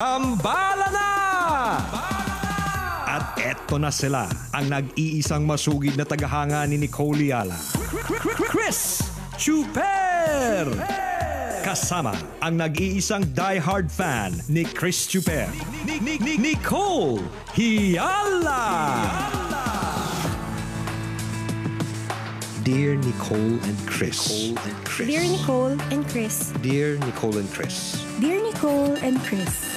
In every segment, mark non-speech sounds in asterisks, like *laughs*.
Ambala na! At eto na sila, ang nag-iisang masugid na tagahanga ni Nicole Yala. Chris Chuper! Kasama ang nag-iisang die-hard fan ni Chris Chuper. Nicole Hiala! Dear Nicole and Chris. Dear Nicole and Chris. Dear Nicole and Chris. Dear Nicole and Chris.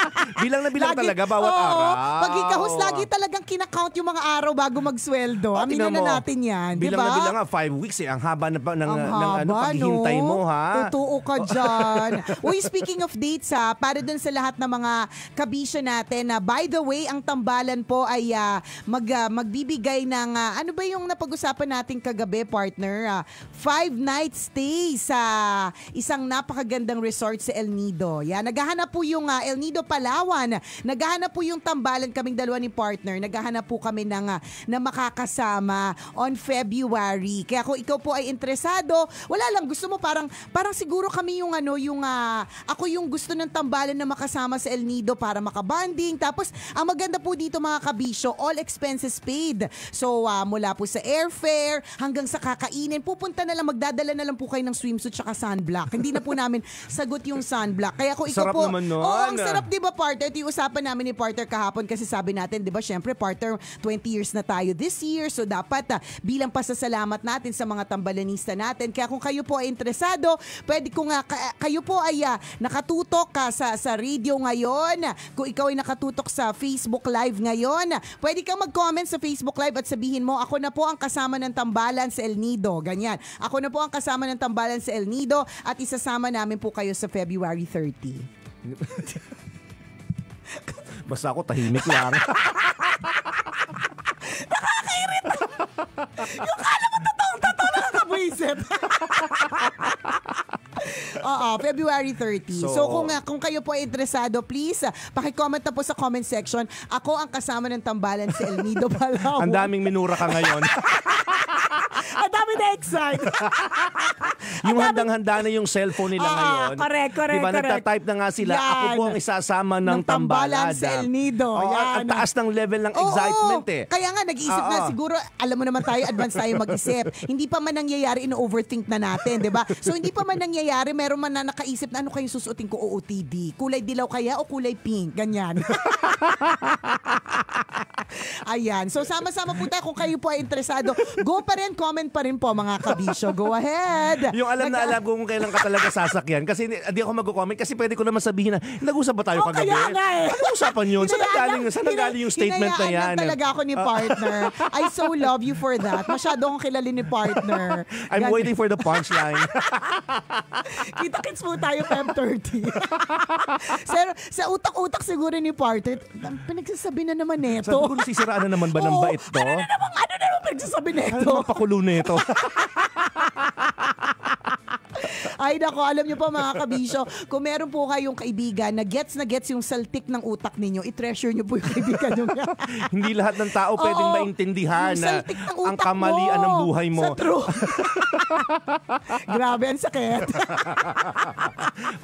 *laughs* bilang na bilang lagi, talaga bawat oo, araw. Pag ikahos, lagi talagang kinakount yung mga araw bago magsweldo. Oh, ah, Aminan na natin yan. Bilang diba? na bilang nga, five weeks eh. Ang haba na pa ng, ang haba, ng ano, paghihintay no? mo ha. Totoo ka *laughs* dyan. Uy, speaking of dates ha, para dun sa lahat ng mga kabisyo natin na by the way, ang tambalan po ay uh, mag, uh, magbibigay ng, uh, ano ba yung napag-usapan natin kagabi partner? Uh, five night stay sa isang napakagandang resort sa El Nido. Yan, naghahanap po yung uh, El Nido Palawan. Naghahanap po yung tambalan kaming dalawa ni partner. Naghahanap po kami ng, uh, na makakasama on February. Kaya kung ikaw po ay interesado, wala lang gusto mo parang parang siguro kami yung ano yung uh, ako yung gusto ng tambalan na makasama sa El Nido para makabanding. Tapos ang maganda po dito mga kabisyo, all expenses paid. So uh, mula po sa airfare hanggang sa kakainin, pupunta na lang magdadala na lang po kayo ng swimsuit tsaka sunblock. Hindi na po *laughs* namin sagot yung sunblock. Kaya kung ikaw sarap po, naman Oh, ang sarap di ba, partner, ito yung usapan namin ni partner kahapon kasi sabi natin, di ba, syempre, partner, 20 years na tayo this year. So, dapat uh, bilang pasasalamat natin sa mga tambalanista natin. Kaya kung kayo po ay interesado, pwede kung nga, ah, kayo po ay uh, nakatutok ka sa, sa radio ngayon. Kung ikaw ay nakatutok sa Facebook Live ngayon, pwede kang mag-comment sa Facebook Live at sabihin mo, ako na po ang kasama ng tambalan sa El Nido. Ganyan. Ako na po ang kasama ng tambalan sa El Nido at isasama namin po kayo sa February 30. *laughs* *laughs* Basta ako tahimik lang. Nakakairit. Yung kala mo totoong totoo nakakabuisit. *laughs* Oo, February 30. So, so kung uh, kung kayo po ay interesado, please, uh, paki-comment na po sa comment section. Ako ang kasama ng tambalan si El Nido Palawan. ang daming minura ka ngayon. *laughs* ang daming na excite yung handang-handa na yung cellphone nila ah, ah, ngayon. Correct, correct, diba, correct. Nagtatype na nga sila, yan. ako po ang isasama ng, ng tambalada. sa Nido. Oh, yan. taas ng level ng oh, excitement oh. eh. Kaya nga, nag-iisip na ah, ah. siguro, alam mo naman tayo, advance tayo mag-isip. *laughs* hindi pa man nangyayari, in-overthink na natin, di ba? So, hindi pa man nangyayari, meron man na nakaisip na ano kayo susuotin ko OOTD. Kulay dilaw kaya o kulay pink? Ganyan. *laughs* Ayan. So, sama-sama po tayo. Kung kayo po ay interesado, go pa rin, comment pa rin po mga kabisyo. Go ahead yung alam na alam ko kung kailan ka talaga sasakyan. Kasi hindi ako mag-comment. Kasi pwede ko naman sabihin na, nag-usap ba tayo oh, kagabi? Kaya nga eh. Ano usapan yun? Saan nagaling, saan nagaling yung statement na yan? Hinayaan talaga ako ni ah. partner. *laughs* I so love you for that. Masyado akong kilali ni partner. I'm Gan- waiting for the punchline. *laughs* Kita-kits po tayo 5.30. Sir, *laughs* sa utak-utak siguro ni partner, pinagsasabi na naman neto. Sabi ko, sisiraan na naman ba ng bait to? Ano na naman, ano na naman pinagsasabi neto? Ano pakulo neto? Ay, nako, alam niyo pa mga kabisyo, kung meron po kayong kaibigan na gets na gets yung saltik ng utak ninyo, i-treasure niyo po yung kaibigan niyo. *laughs* Hindi lahat ng tao pwedeng Oo, maintindihan ang kamalian mo. ng buhay mo. Sa true. *laughs* *laughs* Grabe, ang sakit. *laughs*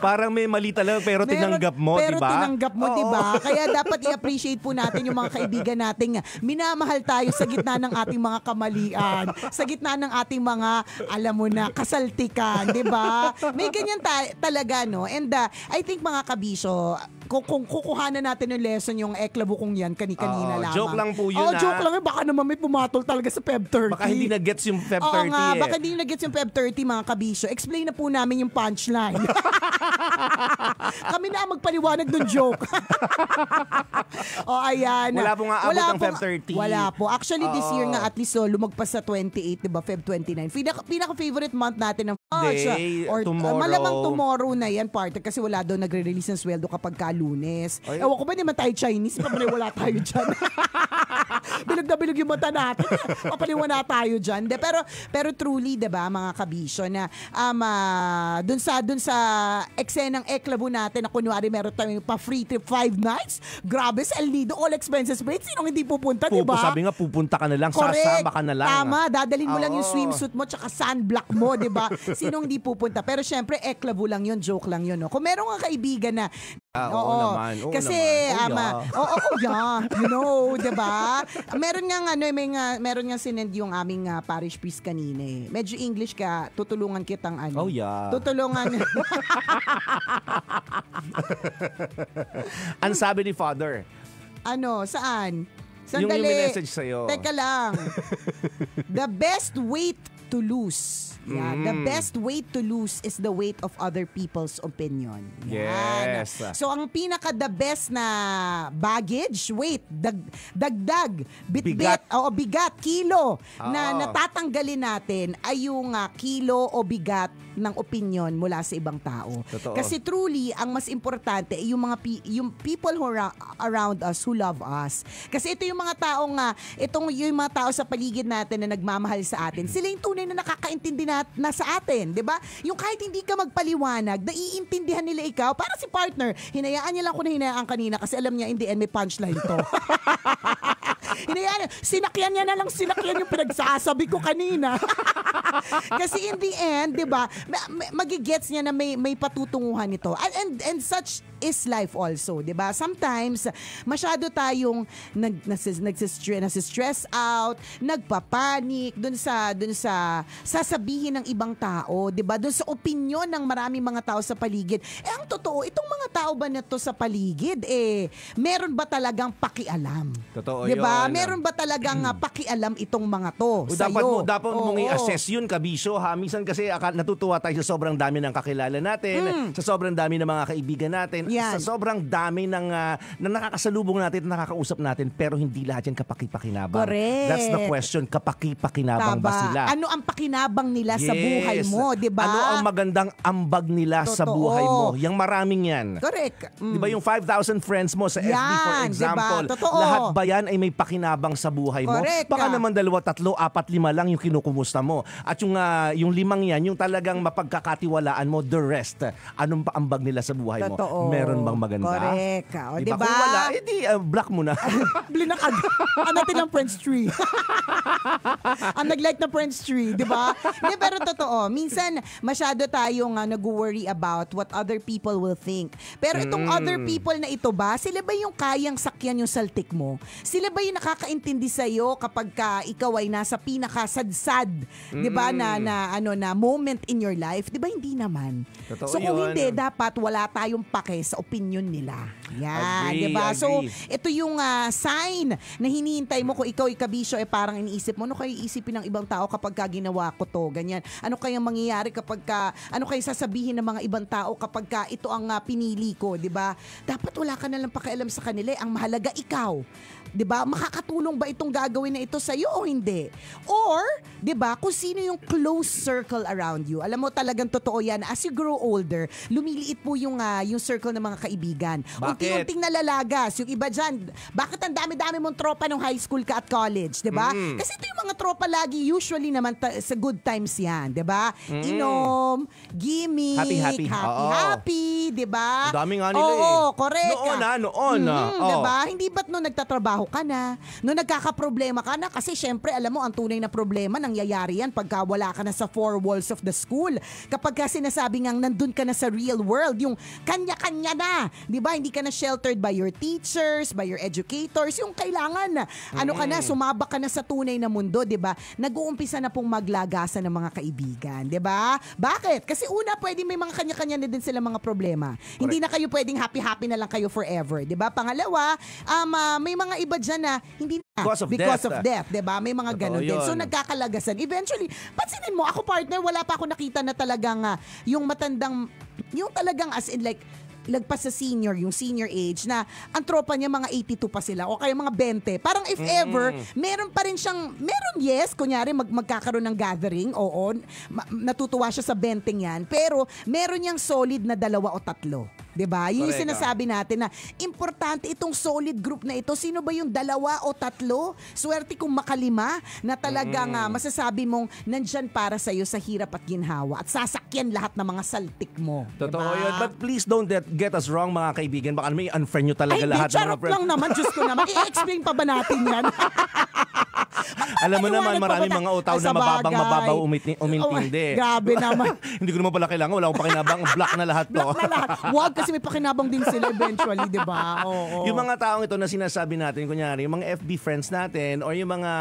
Parang may mali talaga pero Meron, tinanggap mo, di ba? Pero diba? tinanggap mo, di ba? Kaya dapat *laughs* i-appreciate po natin yung mga kaibigan nating minamahal tayo sa gitna ng ating mga kamalian, sa gitna ng ating mga, alam mo na, kasaltikan, di ba? May ganyan ta- talaga, no? And uh, I think mga kabisyo, kung, kung kukuhanan natin yung lesson yung eklabo kong yan kani-kanina Oo, lamang. joke lang po yun, Oh, ah. joke lang. Eh. Baka naman may pumatol talaga sa Feb 30. Baka hindi na gets yung Feb 30 Oo nga, eh. baka hindi na gets yung Feb 30 mga kabisyo. Explain na po namin yung punchline. *laughs* Kami na ang magpaliwanag ng joke. *laughs* o ayan. Wala pong aabot ang Feb 30. Wala po. Actually this year nga at least so, oh, lumagpas sa 28, 'di ba? Feb 29. Pinaka favorite month natin ng March. Day, ah. Or ah, tomorrow. malamang tomorrow na 'yan, partner kasi wala daw nagre-release ng sweldo kapag ka lunes. Ay, Ewan ko ba naman tayo Chinese? Pag wala tayo dyan. *laughs* *laughs* bilog na bilog yung mata natin. Papaliwala *laughs* tayo dyan. De, pero, pero truly, di ba, mga kabisyo, na um, uh, dun sa, dun sa eksenang eklabo natin na kunwari meron tayong pa free trip five nights, grabe sa El Nido, all expenses paid. Sino hindi pupunta, di ba? Sabi nga, pupunta ka na lang, Correct. sasama ka na lang. Tama, dadalhin mo oh. lang yung ah. swimsuit mo tsaka sunblock mo, di ba? Sino hindi pupunta? Pero syempre, eklabo lang yun, joke lang yun. No? Kung meron kang kaibigan na Ah, oo, oo naman. Oo Kasi, naman. Oh, ama, yeah. oo, oh, oh, yeah. you know, di ba? *laughs* meron nga ano, eh, may nga, meron nga sinend yung aming uh, parish priest kanina eh. Medyo English ka, tutulungan kitang ano. Oh yeah. Tutulungan. *laughs* Ang sabi ni Father. Ano, saan? Sandali. Yung, yung message sa'yo. Teka lang. *laughs* The best weight to lose. Yeah, mm. the best weight to lose is the weight of other people's opinion. Yan. Yes. So ang pinaka the best na baggage, weight, dag, dagdag, bitbit, bigat. o bigat, kilo oh. na ah. natatanggalin natin ay yung uh, kilo o bigat ng opinion mula sa ibang tao. Totoo. Kasi truly, ang mas importante ay eh, yung mga pi- yung people who are around us who love us. Kasi ito yung mga tao nga, ah, itong yung mga tao sa paligid natin na nagmamahal sa atin. Sila yung tunay na nakakaintindi na, na sa atin, 'di ba? Yung kahit hindi ka magpaliwanag, naiintindihan nila ikaw. Para si partner, hinayaan niya lang ko na hinayaan kanina kasi alam niya in the end may punchline to. *laughs* hinayaan, sinakyan niya na lang sinakyan yung pinagsasabi ko kanina. *laughs* Kasi in the end, 'di ba, magigets niya na may may patutunguhan ito. And, and and such is life also, 'di ba? Sometimes masyado tayong nag nagsistress, nagsistress out, nagpapanik dun sa dun sa sasabihin ng ibang tao, 'di ba? Dun sa opinion ng maraming mga tao sa paligid. Eh ang totoo, itong mga tao ba na to sa paligid eh meron ba talagang pakialam? Totoo 'di ba? Meron ba talagang mm. pakialam itong mga to? O, dapat iyo? mo dapat oh, mong i-assess 'yun, kabisyo. Ha, minsan kasi natutuwa tayo sa sobrang dami ng kakilala natin, mm. sa sobrang dami ng mga kaibigan natin yan. Sa sobrang dami ng uh, na nakakasalubong natin, na nakakausap natin, pero hindi lahat yan kapakipakinabang. Correct. That's the question, kapakipakinabang Taba. ba sila? Ano ang pakinabang nila yes. sa buhay mo, di ba? Ano ang magandang ambag nila Totoo. sa buhay mo? Yang maraming yan. Correct. Mm. Di ba yung 5,000 friends mo sa yan, FB, for example, diba? Totoo. lahat ba yan ay may pakinabang sa buhay mo? Baka naman dalawa, tatlo, apat, lima lang yung kinukumusta mo. At yung, uh, yung limang yan, yung talagang mapagkakatiwalaan mo, the rest, anong paambag nila sa buhay Totoo. mo? meron bang maganda. Correct. Ah, o, diba? diba? Kung wala, edi eh, uh, ah, black mo na. Ah, Blinak agad. natin ng Friends Tree? Ang *laughs* nag-like na Friends Tree, di ba? Hindi, pero totoo. Minsan, masyado tayong uh, nag-worry about what other people will think. Pero itong mm. other people na ito ba, sila ba yung kayang sakyan yung saltik mo? Sila ba yung nakakaintindi sa'yo kapag ka ikaw ay nasa pinakasad-sad, mm. di ba, na, mm. na, ano, na moment in your life? Di ba, hindi naman. Totoo so kung yun. hindi, dapat wala tayong pake sa opinion nila. Yan, agree, 'di ba? So, ito yung uh, sign na hinihintay mo ko ikaw ikabisyo eh parang iniisip mo ano kaya iisipin ng ibang tao kapag ka ginawa ko to, ganyan. Ano kaya mangyayari kapag ka ano kaya sasabihin ng mga ibang tao kapag ka ito ang uh, pinili ko, 'di ba? Dapat wala ka na lang pakialam sa kanila, eh. ang mahalaga ikaw. 'di ba? Makakatulong ba itong gagawin na ito sa iyo o hindi? Or, 'di ba, kung sino yung close circle around you. Alam mo talagang totoo 'yan. As you grow older, lumiliit po yung uh, yung circle ng mga kaibigan. Unti-unting nalalagas. Yung iba dyan, bakit ang dami-dami mong tropa nung high school ka at college, di ba? Mm. Kasi ito yung mga tropa lagi, usually naman ta- sa good times yan, di ba? Mm. Inom, gimmick, happy-happy, happy-happy, di ba? Dami nga nila Oo, eh. Oo, correct. Noon ah, noon mm-hmm, ah. Mm, oh. Di ba? Hindi ba't nung nagtatrabaho ka na, nung nagkakaproblema ka na, kasi syempre, alam mo, ang tunay na problema, nangyayari yan pagka wala ka na sa four walls of the school. Kapag kasi nasabi ngang nandun ka na sa real world, yung kanya-kanya ka na. Di ba? Hindi ka na sheltered by your teachers, by your educators. Yung kailangan, ano ka na, sumaba ka na sa tunay na mundo, di ba? Nag-uumpisa na pong maglagasan ng mga kaibigan, di ba? Bakit? Kasi una, pwede may mga kanya-kanya na din sila mga problema. Correct. Hindi na kayo pwedeng happy-happy na lang kayo forever, di ba? Pangalawa, um, uh, may mga iba dyan na hindi na. Because of because death. Of death di ba? May mga ganun din. So, nagkakalagasan. Eventually, pansinin mo, ako partner, wala pa ako nakita na talagang uh, yung matandang, yung talagang as in like, lagpas sa senior, yung senior age, na ang tropa niya mga 82 pa sila o kaya mga 20. Parang if mm ever, meron pa rin siyang, meron yes, kunyari mag, magkakaroon ng gathering, oo, ma- natutuwa siya sa 20 yan, pero meron niyang solid na dalawa o tatlo 'Di ba? Yun yung ah. sinasabi natin na importante itong solid group na ito. Sino ba yung dalawa o tatlo? Swerte kung makalima na talagang ah, mm. uh, masasabi mong nandiyan para sa iyo sa hirap at ginhawa at sasakyan lahat ng mga saltik mo. Totoo diba? 'yun. But please don't get us wrong mga kaibigan. Baka may unfriend nyo talaga Ay, lahat. Ay, charot lang naman. just ko naman. I-explain pa ba natin yan? *laughs* Alam mo naman, maraming mga utaw na mababang, mababaw, umiti, umintindi. Oh, grabe *laughs* naman. Hindi ko naman pala kailangan. Wala akong pakinabang. Black na lahat to. Black na lahat. Wag kasi may pakinabang din sila eventually, di ba? *laughs* Oo. Yung mga taong ito na sinasabi natin, kunyari, yung mga FB friends natin or yung mga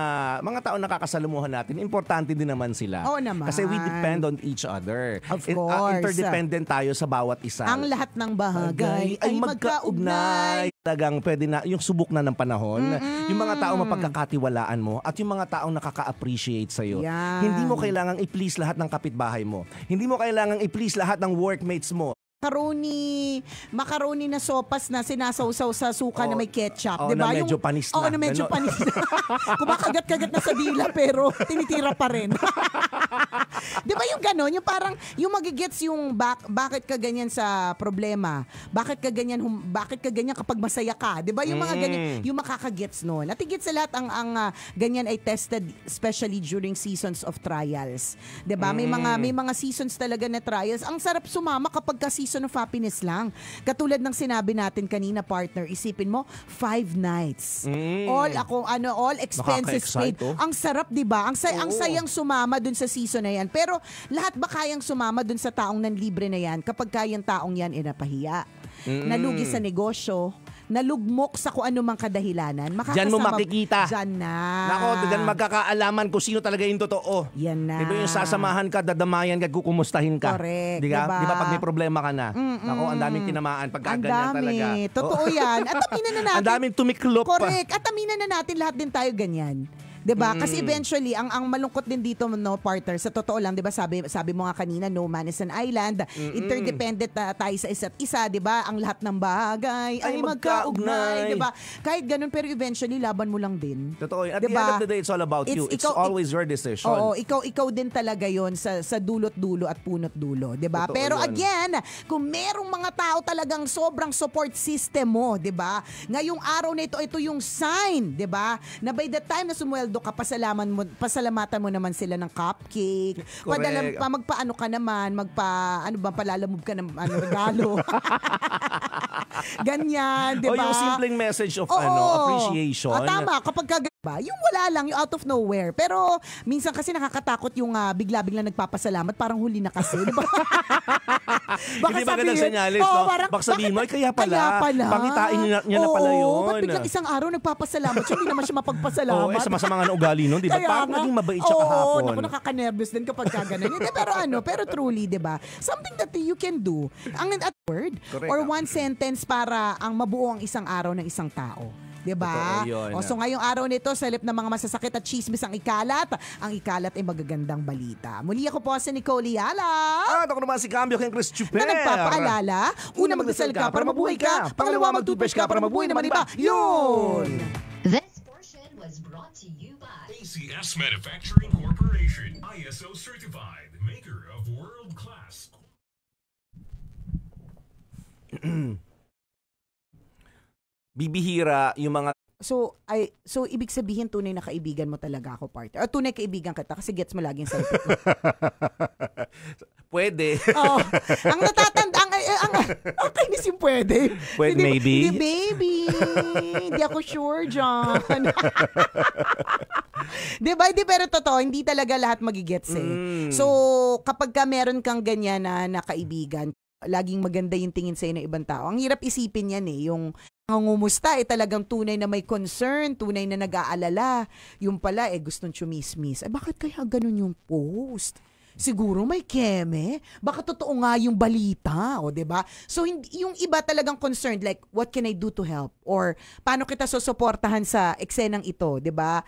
mga taong nakakasalumuhan natin, importante din naman sila. Oo naman. Kasi we depend on each other. Of ah, course. In, uh, interdependent tayo sa bawat isa. Ang lahat ng bahagay ay, ay magkaugnay tagang pwede na, yung subok na ng panahon, mm-hmm. yung mga taong mapagkakatiwalaan mo, at yung mga taong nakaka-appreciate sa'yo. Yeah. Hindi mo kailangang i-please lahat ng kapitbahay mo. Hindi mo kailangang i-please lahat ng workmates mo macaroni, macaroni na sopas na sinasawsaw sa suka oh, na may ketchup, oh, 'di ba? Yung medyo panis na. Oh, na medyo panis na. *laughs* Kumakagat-kagat na sa dila pero tinitira pa rin. *laughs* *laughs* Di ba yung gano'n? Yung parang, yung magigets yung bak, bakit ka ganyan sa problema? Bakit ka ganyan, hum, bakit ka ganyan kapag masaya ka? Di ba yung mga mm. ganyan, yung makakagets noon. Natigit sa lahat, ang, ang uh, ganyan ay tested especially during seasons of trials. Di ba? Mm. May mga, mm. may mga seasons talaga na trials. Ang sarap sumama kapag ka season of happiness lang. Katulad ng sinabi natin kanina, partner, isipin mo, five nights. Mm. All ako, ano, all expenses paid. Oh. Ang sarap, di ba? Ang, say, ang sayang sumama dun sa season na yan. Pero lahat ba kayang sumama dun sa taong nanlibre na yan kapag kayang taong yan inapahiya? mm Nalugi sa negosyo, nalugmok sa kung ano mang kadahilanan, makakasama. Diyan mo makikita. Diyan na. Nako, diyan magkakaalaman kung sino talaga yung totoo. Yan na. Diba yung sasamahan ka, dadamayan ka, kukumustahin ka. Correct. Diba? diba? diba pag may problema ka na. Mm-mm. Nako, ang daming tinamaan pag ang ganyan dami. talaga. Totoo oh. yan. At aminan na natin. *laughs* ang daming tumiklop Correct. Correct. At aminan na natin lahat din tayo ganyan. 'Di ba? Mm. Kasi eventually ang ang malungkot din dito no partner sa totoo lang 'di ba sabi sabi mo nga kanina no man is an island. Mm-mm. Interdependent na tayo sa isa't isa 'di ba? Ang lahat ng bagay ay, ay magkaugnay 'di ba? Kahit ganun pero eventually laban mo lang din. Totoo. At diba? the end of the day it's all about it's, you. It's ikaw, always your decision. Oo, ikaw ikaw din talaga 'yon sa sa dulot-dulo at punot-dulo 'di ba? Pero yun. again, kung merong mga tao talagang sobrang support system mo 'di ba? Ngayong araw na ito ito yung sign 'di ba? Na by the time na sumweldo Sigurado ka, pasalaman mo, pasalamatan mo naman sila ng cupcake. Padala pa, magpaano ka naman, magpa, ano ba, palalamob ka ng ano, regalo. *laughs* Ganyan, di ba? oh, yung simpleng message of Oo. ano, appreciation. O tama, kapag ka ba? Yung wala lang, yung out of nowhere. Pero minsan kasi nakakatakot yung uh, bigla-bigla nagpapasalamat, parang huli na kasi. Diba? *laughs* Baka Hindi magandang senyalis, oh, no? Parang, Baka sabihin mo, kaya pala. Kaya pala. Pangitain niya, niya oh, na pala yun. Oo, ba't biglang isang araw nagpapasalamat siya, hindi naman siya mapagpasalamat. Oo, oh, eh, sa masama nga ugali nun, di ba? Parang naging mabait siya oh, kahapon. Oo, naku, nakaka-nervous din kapag kaganan. Hindi, pero ano, pero truly, di ba? Something that you can do, ang at word, Correct. or ah. one sentence para ang mabuo ang isang araw ng isang tao. 'Di ba? O so ngayong araw nito, salip ng mga masasakit at chismis ang ikalat. Ang ikalat ay magagandang balita. Muli ako po si Nicole Yala. At ako naman si Cambio Ken Chris Chupe. Na nagpapaalala, una magdasal ka para mabuhay ka, pangalawa magtutupes ka para mabuhay naman iba. Yun! This portion was brought to you by ACS Manufacturing Corporation, ISO certified, maker of world-class bibihira yung mga So, I, so ibig sabihin tunay na kaibigan mo talaga ako, partner. O tunay kaibigan kita kasi gets mo laging sa *laughs* Pwede. *laughs* oh, ang natatanda, ang, eh, ang, ang kainis yung pwede. Pwede, hindi, maybe. Hindi, baby. hindi ako sure, John. *laughs* di ba? Di, pero totoo, hindi talaga lahat magigets eh. Mm. So, kapag ka meron kang ganyan na, na kaibigan, laging maganda yung tingin sa'yo ng ibang tao. Ang hirap isipin yan eh, yung nangungumusta, eh talagang tunay na may concern, tunay na nag-aalala. Yung pala, eh gustong chumismis. Eh bakit kaya ganun yung post? Siguro may keme. Baka totoo nga yung balita, o 'di ba? So yung iba talagang concerned like what can I do to help or paano kita susuportahan sa eksenang ito, 'di ba?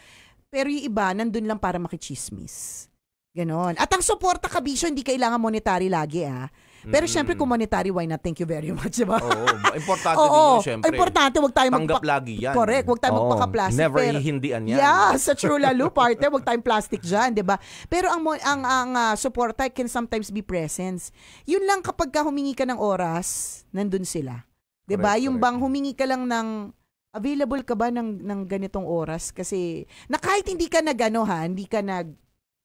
Pero yung iba nandun lang para makichismis. Ganon. At ang suporta ka, kabisyo hindi kailangan monetary lagi ah pero mm syempre kung monetary, why not? Thank you very much, di ba? Oo, importante *laughs* din yun, syempre. Importante, wag tayo Tanggap magpa- lagi yan. Correct, wag tayong Oo, magpaka-plastic. Never pero, ihindian yan. Yeah, sa *laughs* true lalo parte, wag tayong plastic dyan, di ba? Pero ang, ang, ang uh, ah, support can sometimes be presence. Yun lang kapag ka humingi ka ng oras, nandun sila. Di ba? Yung bang humingi ka lang ng available ka ba ng ng ganitong oras kasi na kahit hindi ka nagano ha, hindi ka nag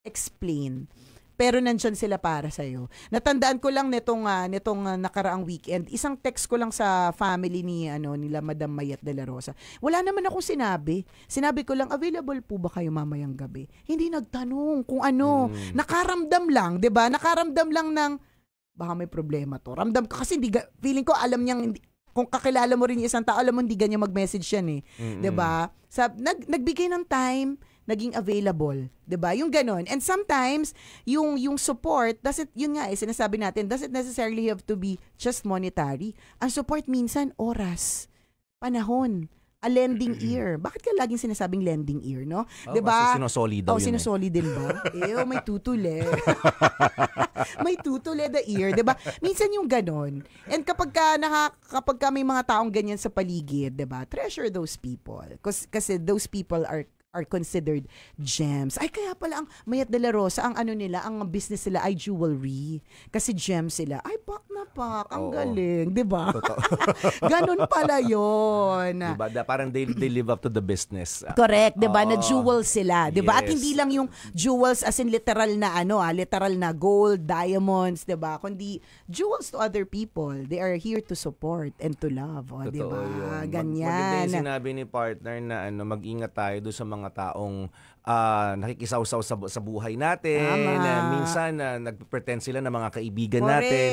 explain pero nandiyan sila para sa iyo. Natandaan ko lang nitong uh, nitong uh, nakaraang weekend, isang text ko lang sa family ni ano nila Madam Mayat de la Rosa. Wala naman ako sinabi. Sinabi ko lang available po ba kayo mamayang gabi? Hindi nagtanong kung ano. Mm. Nakaramdam lang, 'di ba? Nakaramdam lang ng baka may problema to. Ramdam ko kasi hindi feeling ko alam niyang hindi, kung kakilala mo rin yung isang tao, alam mo hindi ganyan mag-message yan eh. Mm-hmm. 'Di ba? Sa nag, nagbigay ng time, naging available, 'di ba? Yung ganun. And sometimes yung yung support doesn't yun nga eh sinasabi natin, doesn't necessarily have to be just monetary. Ang support minsan oras, panahon, a lending ear. Bakit ka laging sinasabing lending ear, no? Oh, 'Di ba? Sinosoli daw oh, yun. Eh. sinosoli din ba? *laughs* Eh, may tutule. *laughs* may tutule the ear, 'di ba? Minsan yung ganon. And kapag ka naka, kapag ka may mga taong ganyan sa paligid, 'di ba? Treasure those people. Kasi kasi those people are are considered gems. Ay, kaya pala ang Mayat de la Rosa, ang ano nila, ang business nila ay jewelry. Kasi gems sila. Ay, pak na pak. Ang Oo. galing. Di ba? *laughs* Ganun pala yon. Diba? Da, parang they, they live up to the business. Correct, 'di ba? Na Oo. jewels sila, 'di ba? At hindi lang yung jewels as in literal na ano, ah, literal na gold, diamonds, 'di ba? Kundi jewels to other people. They are here to support and to love, oh, 'di ba? yun. Mag- Ganyan. Maganda yung sinabi ni partner na ano, mag-ingat tayo doon sa mga mga taong uh, nakikisaw-saw sa, sa buhay natin. Tama. Eh, minsan uh, ah, nagpretend sila ng mga kaibigan Correct. natin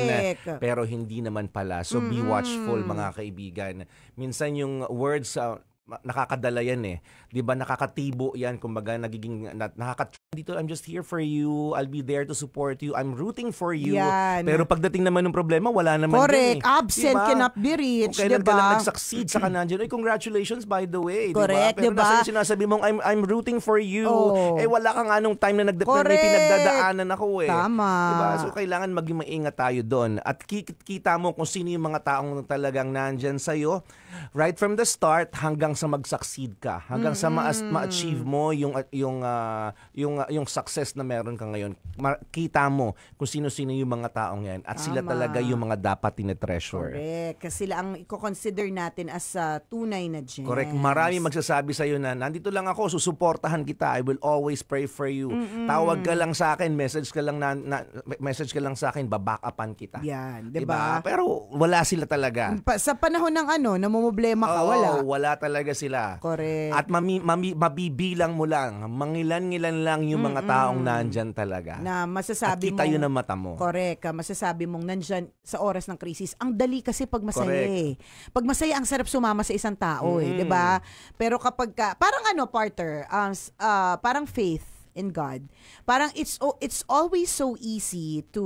pero hindi naman pala. So mm-hmm. be watchful mga kaibigan. Minsan yung words uh, nakakadala yan eh. 'Di ba nakakatibo yan kumbaga nagiging nakaka dito I'm just here for you. I'll be there to support you. I'm rooting for you. Yan. Pero pagdating naman ng problema, wala naman Correct. Din, eh. Absent diba? cannot be reached, 'di ba? Kailan diba? ka nag-succeed sa kanan dyan. Ay, congratulations by the way, 'di ba? Pero diba? nasa sinasabi mong I'm I'm rooting for you. Oh. Eh wala kang anong time na nagda pinagdadaanan ako eh. Tama. 'Di ba? So kailangan maging maingat tayo doon. At kikita mo kung sino yung mga taong talagang nandyan iyo right from the start hanggang hanggang sa mag-succeed ka, hanggang mm-hmm. sa ma- mm. ma-achieve mo yung yung uh, yung uh, yung success na meron ka ngayon. Makita mo kung sino-sino yung mga taong yan at Tama. sila talaga yung mga dapat tine-treasure. Correct. Kasi sila ang i-consider natin as uh, tunay na gems. Correct. Marami magsasabi sa iyo na nandito lang ako, susuportahan kita. I will always pray for you. Mm-hmm. Tawag ka lang sa akin, message ka lang na, na message ka lang sa akin, back upan kita. Yan, 'di ba? Diba? Pero wala sila talaga. Pa, sa panahon ng ano, namomblema ka, oh, wala. wala talaga talaga sila. Correct. At mami, mami, mabibilang mo lang, mangilan-ngilan lang yung mga Mm-mm. taong nandyan talaga. Na masasabi mo. kita mong, yun ang mata mo. Correct. Masasabi mong nandyan sa oras ng krisis. Ang dali kasi pag masaya eh. Pag masaya, ang sarap sumama sa isang tao mm-hmm. eh. ba? Diba? Pero kapag ka, parang ano, partner, um, uh, parang faith in God. Parang it's it's always so easy to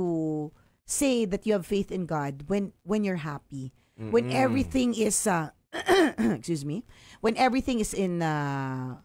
say that you have faith in God when when you're happy. Mm-hmm. When everything is uh, *coughs* excuse me, when everything is in uh,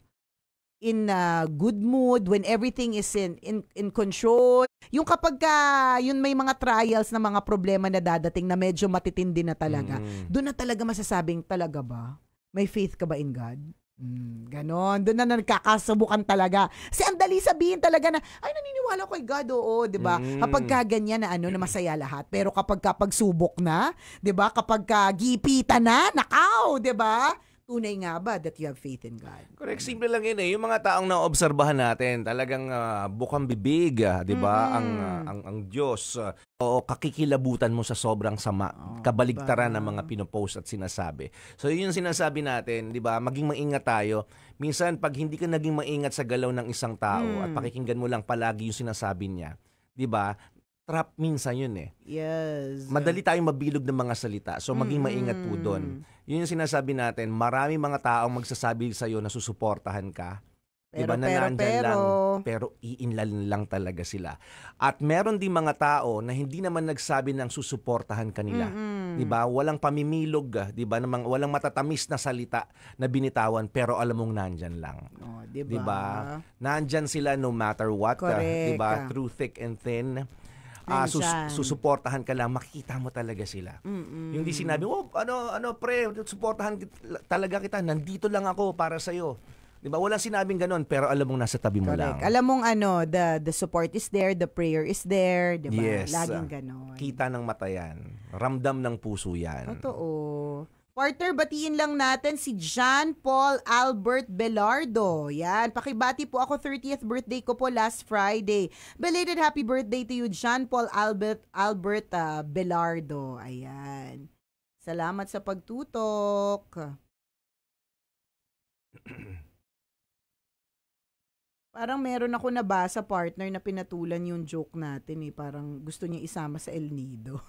in uh, good mood, when everything is in in, in control. Yung kapag uh, yun may mga trials na mga problema na dadating na medyo matitindi na talaga, mm. doon na talaga masasabing talaga ba may faith ka ba in God? Mm, ganon. Doon na nagkakasubukan talaga. Kasi ang dali sabihin talaga na, ay, naniniwala ko kay God, oo, di ba? Mm. Kapag ka ganyan na ano, na masaya lahat. Pero kapag kapagsubok na, di ba? Kapag kagipitan na, nakaw, di ba? tunay nga ba that you have faith in God? Correct. Simple lang yun eh. Yung mga taong naobserbahan natin, talagang uh, bukang bibig, uh, di ba? Mm-hmm. Ang, uh, ang, ang Diyos. Uh, o kakikilabutan mo sa sobrang sama, oh, kabaligtaran diba? ng mga pinopost at sinasabi. So yun yung sinasabi natin, 'di ba? Maging maingat tayo. Minsan pag hindi ka naging maingat sa galaw ng isang tao mm. at pakikinggan mo lang palagi yung sinasabi niya, 'di ba? trap minsan yun eh. Yes. Madali tayong mabilog ng mga salita. So maging mm-hmm. maingat po doon. Yun yung sinasabi natin, marami mga taong magsasabi sa iyo na susuportahan ka. Pero, diba, na pero, pero, lang, pero iinlan lang talaga sila. At meron din mga tao na hindi naman nagsabi ng susuportahan kanila. Mm-hmm. Diba? Walang pamimilog, diba? Namang, walang matatamis na salita na binitawan, pero alam mong nandyan lang. Oh, diba? diba? Nandyan sila no matter what. Ah, Correct. Diba? Through thick and thin uh, sus- susuportahan ka lang, makikita mo talaga sila. Mm-mm. Yung di sinabi, oh, ano, ano pre, suportahan talaga kita, nandito lang ako para sa'yo. 'Di ba? Walang sinabing ganun, pero alam mong nasa tabi mo Correct. lang. Alam mong ano, the the support is there, the prayer is there, 'di ba? Yes. Laging ganun. Kita ng mata 'yan. Ramdam ng puso 'yan. Totoo. Partner, batiin lang natin si John Paul Albert Belardo. Yan, pakibati po ako 30th birthday ko po last Friday. Belated happy birthday to you, John Paul Albert Albert uh, Belardo. Ayan. Salamat sa pagtutok. *clears throat* parang meron ako na ba sa partner na pinatulan yung joke natin eh. Parang gusto niya isama sa El Nido.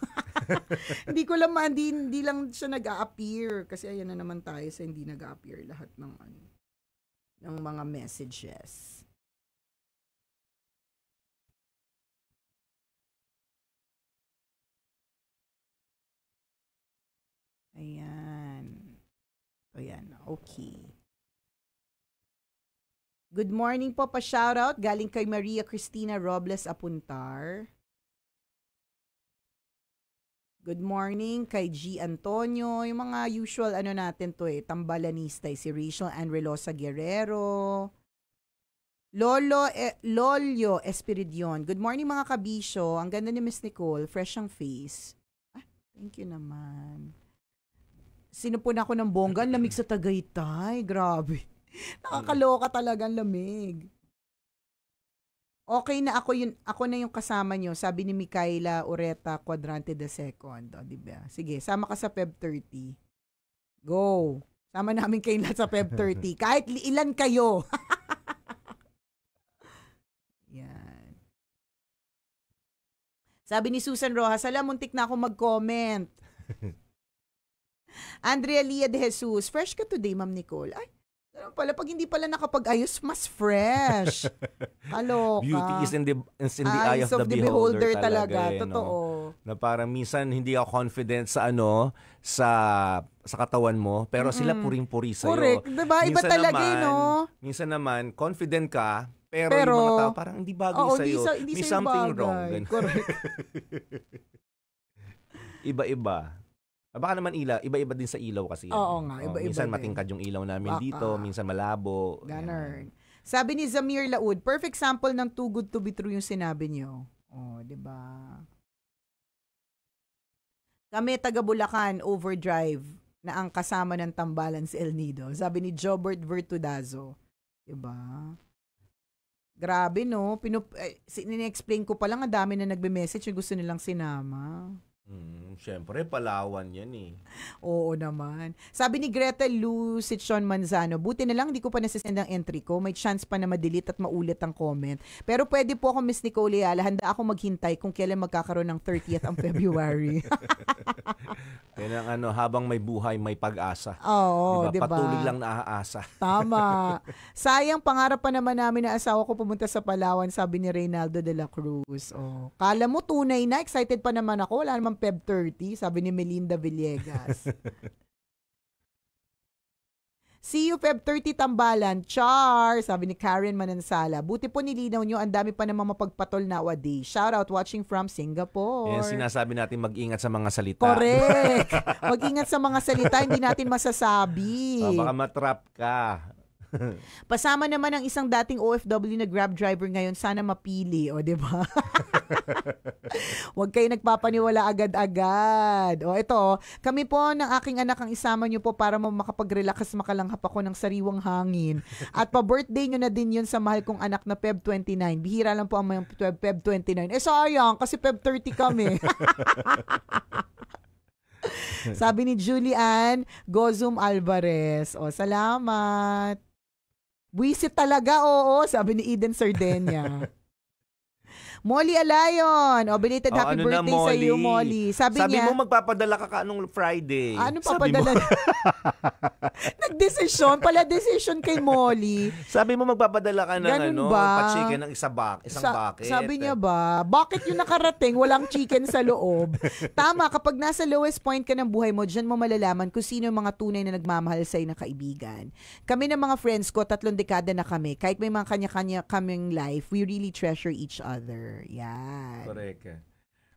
*laughs* hindi ko lang, hindi, hindi lang siya nag-a-appear. Kasi ayan na naman tayo sa hindi nag-a-appear lahat ng, ano, ng mga messages. Ayan. Ayan. Okay. Good morning po, pa-shoutout. Galing kay Maria Cristina Robles Apuntar. Good morning kay G. Antonio. Yung mga usual ano natin to eh, tambalanista eh, si Rachel and Anrelosa Guerrero. Lolo eh, Lolio Espiridion. Good morning mga kabisyo. Ang ganda ni Miss Nicole, fresh ang face. Ah, thank you naman. Sinupon ako ng bongga, lamig sa Tagaytay. Grabe. Nakakaloka talaga ang lamig. Okay na ako yun, ako na yung kasama nyo, sabi ni Mikaela Ureta Quadrante the Second, oh, di ba? Sige, sama ka sa Feb 30. Go. Sama namin kayo lahat sa Feb 30. *laughs* Kahit ilan kayo. *laughs* Yan. Sabi ni Susan Rojas, alam, muntik na ako mag-comment. *laughs* Andrea Lia de Jesus, fresh ka today, Ma'am Nicole. Ay, ano pala, pag hindi pala nakapag-ayos, mas fresh. *laughs* Kaloka. Beauty is in the, is in the eyes, eye of, of the, the beholder, beholder talaga. talaga eh, Totoo. No? Na parang minsan hindi ako confident sa ano, sa sa katawan mo, pero mm-hmm. sila puring-puri sa'yo. Correct. Diba? Iba minsan talaga eh, naman, no? Minsan naman, confident ka, pero, pero yung mga tao parang hindi bagay oh, sa'yo. Hindi sa, hindi May sa'yo something bagay. wrong. Correct. *laughs* Iba-iba. Ah, baka naman ila, iba-iba din sa ilaw kasi. Yan. Oo eh. nga, oh, iba-iba. Oh, minsan iba matingkad yung ilaw namin Baka. dito, minsan malabo. Ganun. Sabi ni Zamir Laud, perfect sample ng too good to be true yung sinabi niyo. Oh, 'di ba? Kami taga Bulacan Overdrive na ang kasama ng tambalan si El Nido. Sabi ni Jobert Virtudazo. 'di ba? Grabe no, pinup eh, explain ko pa lang ang dami na nagbe message yung gusto nilang sinama. Mm, Siyempre, Palawan yan eh. Oo naman. Sabi ni Greta Lou Sean Manzano, buti na lang hindi ko pa nasisend ang entry ko. May chance pa na madelete at maulit ang comment. Pero pwede po ako, Miss Nicole Ayala, handa ako maghintay kung kailan magkakaroon ng 30th ang February. *laughs* Yan ang ano, habang may buhay, may pag-asa. Oo, diba? diba? Patuloy lang naaasa. Tama. *laughs* Sayang, pangarap pa naman namin na asawa ko pumunta sa Palawan, sabi ni Reynaldo de la Cruz. Oh. Kala mo tunay na, excited pa naman ako. Wala naman hanggang Feb 30, sabi ni Melinda Villegas. *laughs* See you Feb 30 Tambalan. Char! Sabi ni Karen Manansala. Buti po nilinaw nyo, ang dami pa namang mapagpatol nowadays. Shout out watching from Singapore. Yan, sinasabi natin mag-ingat sa mga salita. Correct! *laughs* mag-ingat sa mga salita, hindi natin masasabi. Oh, baka matrap ka. *laughs* Pasama naman ang isang dating OFW na Grab driver ngayon, sana mapili, o, di ba? *laughs* Huwag kayo nagpapaniwala agad-agad. O, ito, kami po ng aking anak ang isama niyo po para mo makapag-relax, makalanghap ako ng sariwang hangin. At pa-birthday niyo na din yun sa mahal kong anak na Feb 29. Bihira lang po ang may Feb 29. Eh, sayang, kasi Feb 30 kami. *laughs* Sabi ni Julian Gozum Alvarez. O, salamat. Wisit talaga, oo, sabi ni Eden Sardenya. *laughs* Molly Alayon, o belated oh, happy ano birthday sa iyo, Molly. Sabi, Sabi niya, mo magpapadala ka kanong Friday. Ano papadala? *laughs* Nagdesisyon, pala decision kay Molly. Sabi mo magpapadala ka ng Ganun ano, ba? chicken ng isa bak isang sa- bucket. Sabi niya ba, bakit yung nakarating walang chicken sa loob? Tama, kapag nasa lowest point ka ng buhay mo, diyan mo malalaman kung sino yung mga tunay na nagmamahal sa'yo na kaibigan. Kami ng mga friends ko, tatlong dekada na kami. Kahit may mga kanya-kanya kaming life, we really treasure each other. December. Yan. Correct.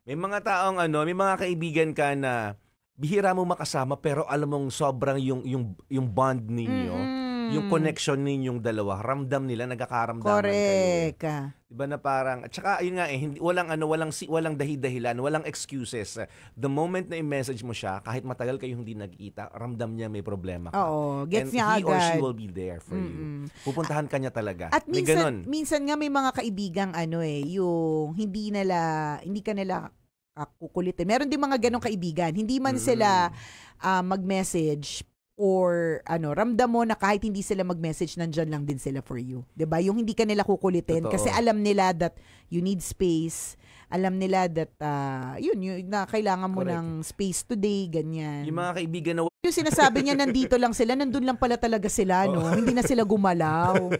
May mga taong ano, may mga kaibigan ka na bihira mo makasama pero alam mong sobrang yung yung yung bond ninyo. Mm-hmm Mm. Yung connection ninyong dalawa, ramdam nila, nagkakaramdaman Correct. kayo. Diba na parang at saka yun nga eh, hindi, walang ano, walang walang dahilan walang excuses. The moment na i-message mo siya, kahit matagal kayong hindi nagkita, ramdam niya may problema ka. Oo, gets And niya he agad. or she will be there for mm-hmm. you. Pupuntahan at, ka niya talaga. At may minsan, ganun. minsan nga may mga kaibigang ano eh, yung hindi nala hindi ka nila uh, kukulitin. Meron din mga ganong mm-hmm. kaibigan. Hindi man mm-hmm. sila uh, mag-message or ano, ramdam mo na kahit hindi sila mag-message, nandiyan lang din sila for you. 'Di ba Yung hindi ka nila kukulitin Totoo. kasi alam nila that you need space. Alam nila that, uh, yun, yun, na kailangan mo Correct. ng space today, ganyan. Yung mga kaibigan na... Yung sinasabi niya, nandito lang sila, nandun lang pala talaga sila, no? Hindi na sila gumalaw. *laughs*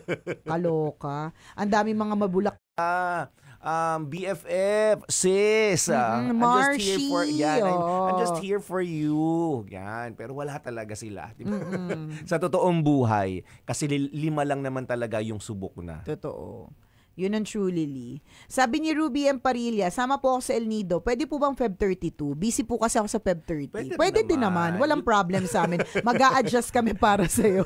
Kaloka. Ang dami mga mabulak. Ah, um, BFF, sis. Uh, mm, I'm just here for, yan, I'm, I'm just oh. here for you. Yan. Pero wala talaga sila. Diba? Mm-hmm. *laughs* Sa totoong buhay, kasi lima lang naman talaga yung subok na. Totoo. Yun ang true lily. Sabi ni Ruby M. Parilla, sama po ako sa El Nido. Pwede po bang Feb 32? Busy po kasi ako sa Feb 30. Pwede, Pwede naman. din naman. Walang problem sa amin. mag adjust kami para sa'yo.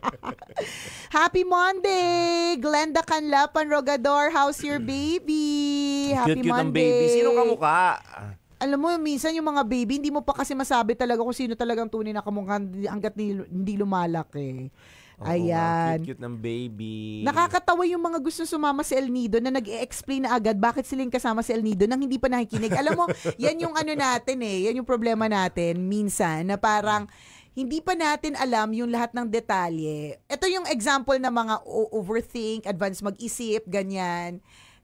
*laughs* Happy Monday! Glenda Canlapan Rogador, how's your baby? Happy cute, cute Monday. baby. Sino ka mukha? alam mo, minsan yung mga baby, hindi mo pa kasi masabi talaga kung sino talagang tunay na kamukha hanggat hindi lumalaki. Eh. Oo, Ayan. Cute, cute ng baby. Nakakatawa yung mga gusto sumama si El Nido na nag-explain e na agad bakit silang kasama si El Nido nang hindi pa nakikinig. Alam mo, *laughs* yan yung ano natin eh, yan yung problema natin minsan na parang hindi pa natin alam yung lahat ng detalye. Ito yung example ng mga overthink, advance mag-isip, ganyan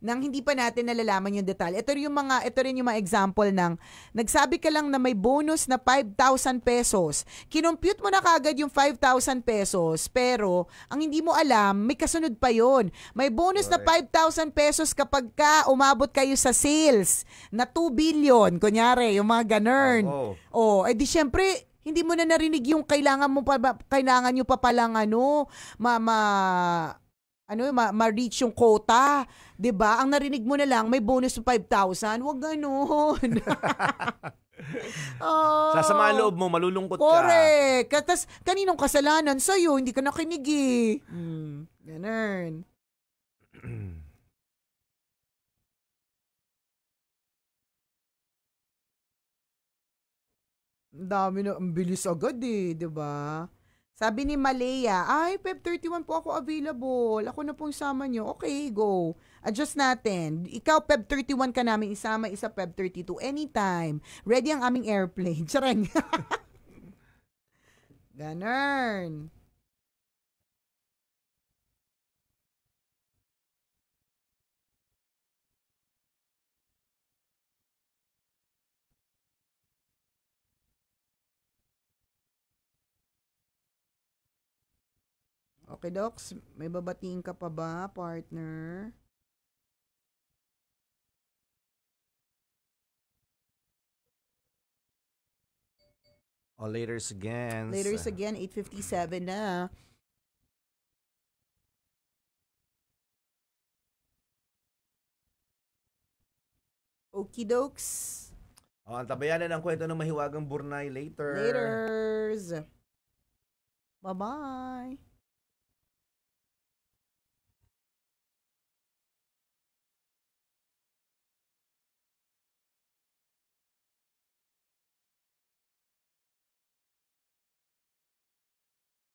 nang hindi pa natin nalalaman yung detalye. Ito yung mga ito rin yung mga example ng nagsabi ka lang na may bonus na 5,000 pesos. Kinompute mo na kagad yung 5,000 pesos pero ang hindi mo alam, may kasunod pa yon. May bonus right. na 5,000 pesos kapag ka umabot kayo sa sales na 2 billion kunyari, yung mga ganern. Oh, oh. oh edi eh syempre hindi mo na narinig yung kailangan mo pa kailangan niyo pa palang ano ma, ma ano, ma-reach yung quota, 'di ba? Ang narinig mo na lang may bonus of 5,000. Huwag ganoon. *laughs* oh, Sa loob mo, malulungkot correct. ka. Correct. Tapos, kaninong kasalanan sa iyo, hindi ka nakinig eh. Mm, ganun. dami na, ang bilis agad eh, di ba? Sabi ni Malaya, ay, Feb 31 po ako available. Ako na pong isama nyo. Okay, go. Adjust natin. Ikaw, Feb 31 ka namin isama, isa Feb 32. Anytime. Ready ang aming airplane. *laughs* Charang. *laughs* Ganern. Okay, Docs. May babatiin ka pa ba, partner? Oh, later's again. Later's again, 8.57 na. Okie dokes. Oh, antabayanan ang kwento ng mahiwagang burnay later. Laters. Bye-bye.